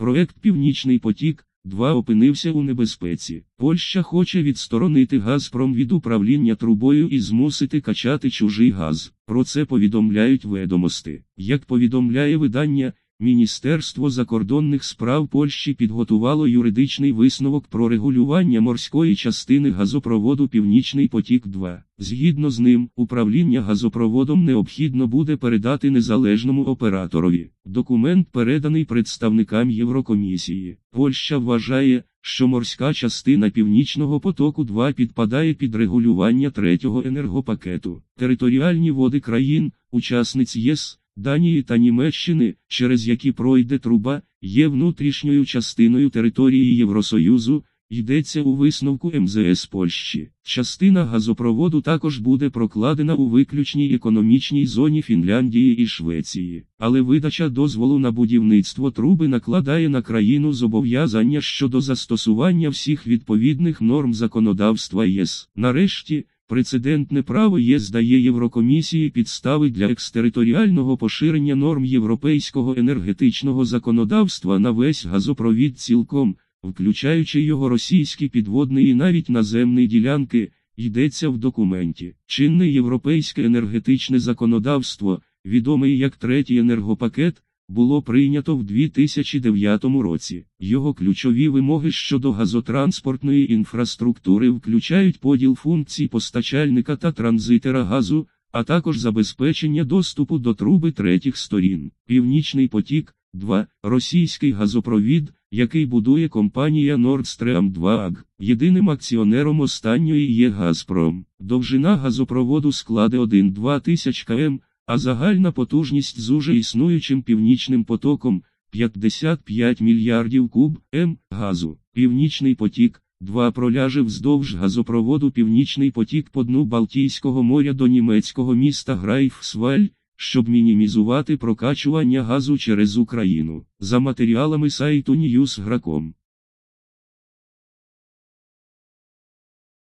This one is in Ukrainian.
Проект Північний потік 2 опинився у небезпеці. Польща хоче відсторонити Газпром від управління трубою і змусити качати чужий газ. Про це повідомляють ведомости. Як повідомляє видання, Міністерство закордонних справ Польщі підготувало юридичний висновок про регулювання морської частини газопроводу Північний потік 2 Згідно з ним, управління газопроводом необхідно буде передати незалежному операторові. Документ переданий представникам Єврокомісії. Польща вважає, що морська частина Північного потоку 2 підпадає під регулювання третього енергопакету. Територіальні води країн, учасниць ЄС. Данії та Німеччини, через які пройде труба, є внутрішньою частиною території Євросоюзу, йдеться у висновку МЗС Польщі. Частина газопроводу також буде прокладена у виключній економічній зоні Фінляндії і Швеції, але видача дозволу на будівництво труби накладає на країну зобов'язання щодо застосування всіх відповідних норм законодавства ЄС. Нарешті, Прецедентне право ЄС дає Єврокомісії підстави для екстериторіального поширення норм європейського енергетичного законодавства на весь газопровід цілком, включаючи його російські підводні і навіть наземні ділянки, йдеться в документі. Чинне європейське енергетичне законодавство, відоме як третій енергопакет було прийнято в 2009 році. Його ключові вимоги щодо газотранспортної інфраструктури включають поділ функцій постачальника та транзитера газу, а також забезпечення доступу до труби третіх сторін. Північний потік, 2. Російський газопровід. Який будує компанія Nord Stream 2 АГ. Єдиним акціонером останньої є Газпром. Довжина газопроводу складе 1-2 тисяч км, а загальна потужність з уже існуючим північним потоком 55 мільярдів куб М газу. Північний потік 2 проляже вздовж газопроводу Північний потік по дну Балтійського моря до німецького міста Грайфсваль, щоб мінімізувати прокачування газу через Україну за матеріалами сайту Ньюс. Граком.